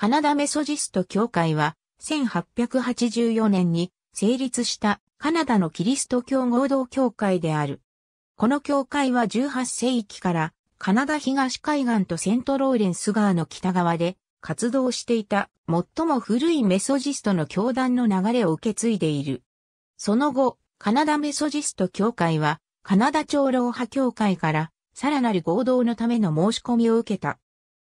カナダメソジスト教会は、1884年に成立したカナダのキリスト教合同教会である。この教会は18世紀からカナダ東海岸とセントローレンス川の北側で活動していた最も古いメソジストの教団の流れを受け継いでいる。その後、カナダメソジスト教会はカナダ長老派教会からさらなる合同のための申し込みを受けた。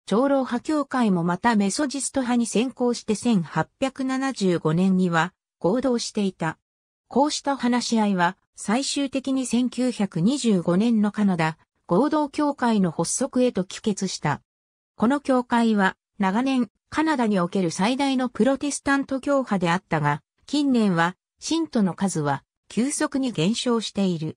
長老派教会もまたメソジスト派に先行して1875年には合同していた。こうした話し合いは最終的に1925年のカナダ合同教会の発足へと帰結した。この教会は長年カナダにおける最大のプロテスタント教派であったが、近年は信徒の数は急速に減少している。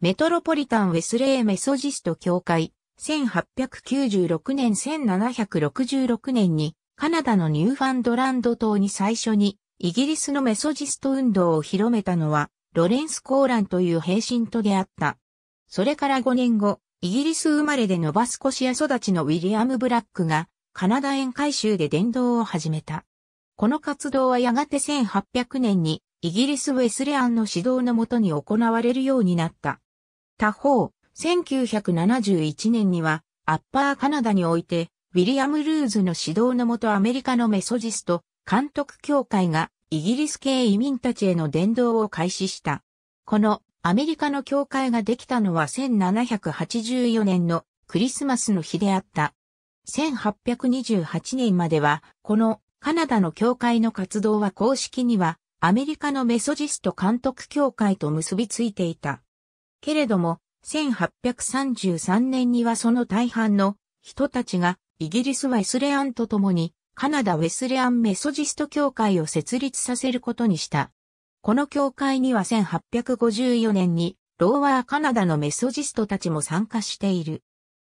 メトロポリタン・ウェスレー・メソジスト教会、1896年1766年にカナダのニューファンドランド島に最初にイギリスのメソジスト運動を広めたのはロレンス・コーランという平身と出会った。それから5年後、イギリス生まれでノバスコシア育ちのウィリアム・ブラックがカナダ沿海州で伝道を始めた。この活動はやがて1800年にイギリスウェスレアンの指導のもとに行われるようになった。他方、1971年には、アッパーカナダにおいて、ウィリアム・ルーズの指導のもとアメリカのメソジスト、監督協会が、イギリス系移民たちへの伝道を開始した。この、アメリカの教会ができたのは1784年のクリスマスの日であった。1828年までは、このカナダの教会の活動は公式にはアメリカのメソジスト監督協会と結びついていた。けれども、1833年にはその大半の人たちがイギリスウェスレアンと共にカナダウェスレアンメソジスト協会を設立させることにした。この協会には1854年にローワーカナダのメソジストたちも参加している。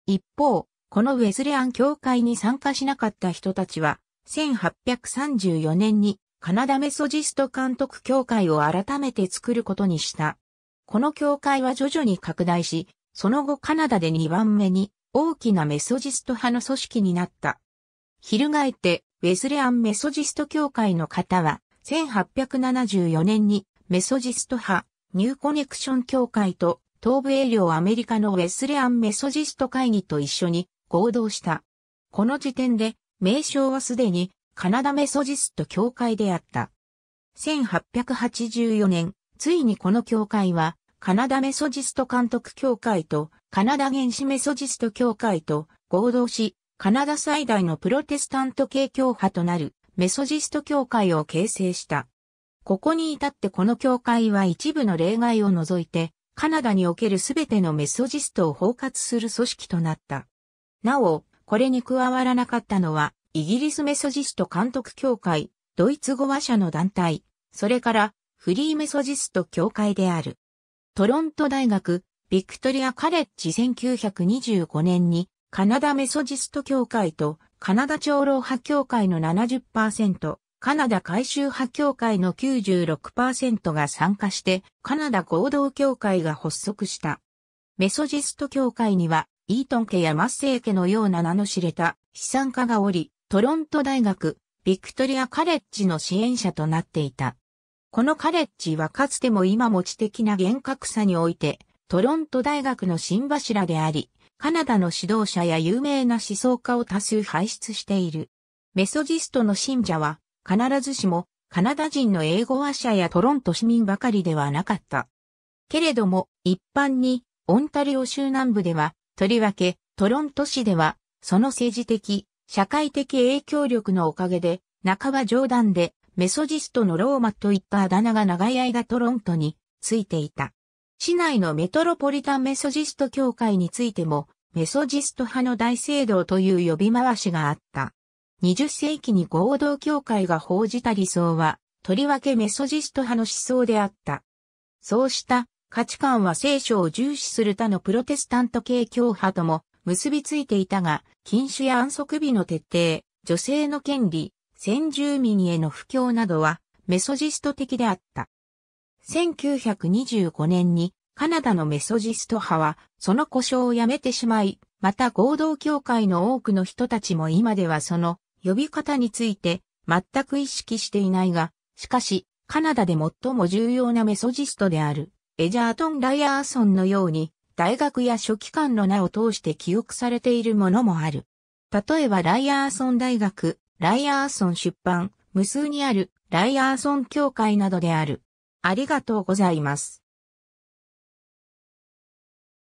一方、このウェスレアン協会に参加しなかった人たちは、1834年にカナダメソジスト監督協会を改めて作ることにした。この教会は徐々に拡大し、その後カナダで2番目に大きなメソジスト派の組織になった。翻って、ウェスレアンメソジスト教会の方は、1874年にメソジスト派、ニューコネクション協会と東部営領アメリカのウェスレアンメソジスト会議と一緒に合同した。この時点で名称はすでにカナダメソジスト協会であった。1884年、ついにこの教会は、カナダメソジスト監督協会と、カナダ原始メソジスト協会と合同し、カナダ最大のプロテスタント系教派となるメソジスト協会を形成した。ここに至ってこの教会は一部の例外を除いて、カナダにおけるすべてのメソジストを包括する組織となった。なお、これに加わらなかったのは、イギリスメソジスト監督協会、ドイツ語話者の団体、それからフリーメソジスト協会である。トロント大学、ビクトリアカレッジ1925年に、カナダメソジスト協会とカナダ長老派協会の70%、カナダ改修派協会の96%が参加して、カナダ合同協会が発足した。メソジスト協会には、イートン家やマッセイ家のような名の知れた資産家がおり、トロント大学、ビクトリアカレッジの支援者となっていた。このカレッジはかつても今も知的な厳格さにおいて、トロント大学の新柱であり、カナダの指導者や有名な思想家を多数輩出している。メソジストの信者は、必ずしも、カナダ人の英語話者やトロント市民ばかりではなかった。けれども、一般に、オンタリオ州南部では、とりわけ、トロント市では、その政治的、社会的影響力のおかげで、半ば冗談で、メソジストのローマといったあだ名が長い間トロントについていた。市内のメトロポリタンメソジスト協会についても、メソジスト派の大聖堂という呼び回しがあった。20世紀に合同協会が報じた理想は、とりわけメソジスト派の思想であった。そうした価値観は聖書を重視する他のプロテスタント系教派とも結びついていたが、禁酒や安息日の徹底、女性の権利、先住民への布教などはメソジスト的であった。1925年にカナダのメソジスト派はその故障をやめてしまい、また合同協会の多くの人たちも今ではその呼び方について全く意識していないが、しかしカナダで最も重要なメソジストであるエジャートン・ライアーソンのように大学や書記官の名を通して記憶されているものもある。例えばライアーソン大学、ライアーソン出版、無数にある、ライアーソン協会などである。ありがとうございます。